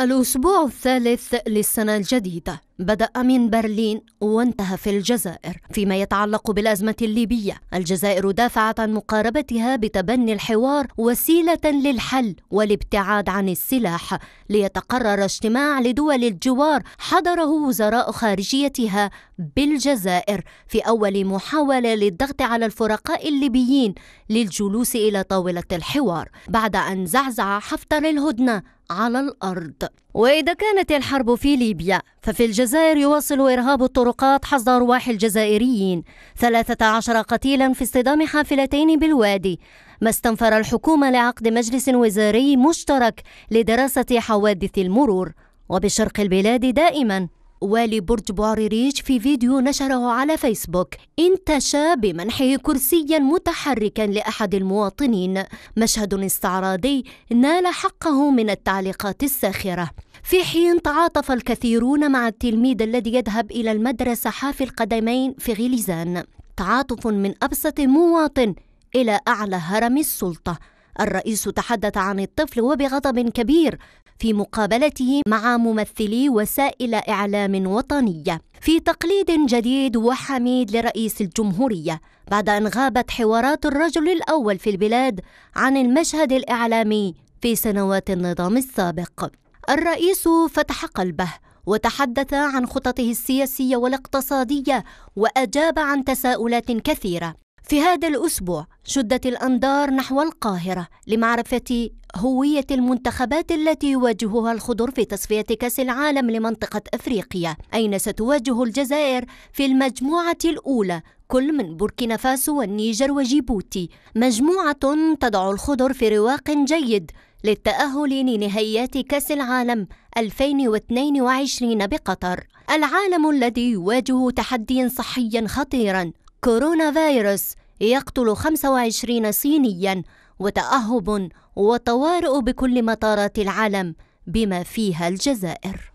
الأسبوع الثالث للسنة الجديدة بدأ من برلين وانتهى في الجزائر فيما يتعلق بالأزمة الليبية الجزائر دافعت عن مقاربتها بتبني الحوار وسيلة للحل والابتعاد عن السلاح ليتقرر اجتماع لدول الجوار حضره وزراء خارجيتها بالجزائر في أول محاولة للضغط على الفرقاء الليبيين للجلوس إلى طاولة الحوار بعد أن زعزع حفتر الهدنة على الأرض وإذا كانت الحرب في ليبيا ففي الجزائر يواصل إرهاب الطرقات حصد أرواح الجزائريين 13 قتيلا في اصطدام حافلتين بالوادي ما استنفر الحكومة لعقد مجلس وزاري مشترك لدراسة حوادث المرور وبشرق البلاد دائما ولبرج بوريريج في فيديو نشره على فيسبوك انتشى بمنحه كرسيا متحركا لأحد المواطنين مشهد استعراضي نال حقه من التعليقات الساخرة في حين تعاطف الكثيرون مع التلميذ الذي يذهب إلى المدرسة حافي القدمين في غليزان تعاطف من أبسط مواطن إلى أعلى هرم السلطة الرئيس تحدث عن الطفل وبغضب كبير في مقابلته مع ممثلي وسائل إعلام وطنية في تقليد جديد وحميد لرئيس الجمهورية بعد أن غابت حوارات الرجل الأول في البلاد عن المشهد الإعلامي في سنوات النظام السابق الرئيس فتح قلبه وتحدث عن خططه السياسيه والاقتصاديه واجاب عن تساؤلات كثيره في هذا الأسبوع شدت الأنظار نحو القاهرة لمعرفة هوية المنتخبات التي يواجهها الخضر في تصفية كأس العالم لمنطقة أفريقيا أين ستواجه الجزائر في المجموعة الأولى كل من بوركينا فاسو والنيجر وجيبوتي مجموعة تضع الخضر في رواق جيد للتأهل لنهائيات كأس العالم 2022 بقطر العالم الذي يواجه تحديا صحيا خطيرا كورونا فيروس يقتل 25 صينيا وتأهب وطوارئ بكل مطارات العالم بما فيها الجزائر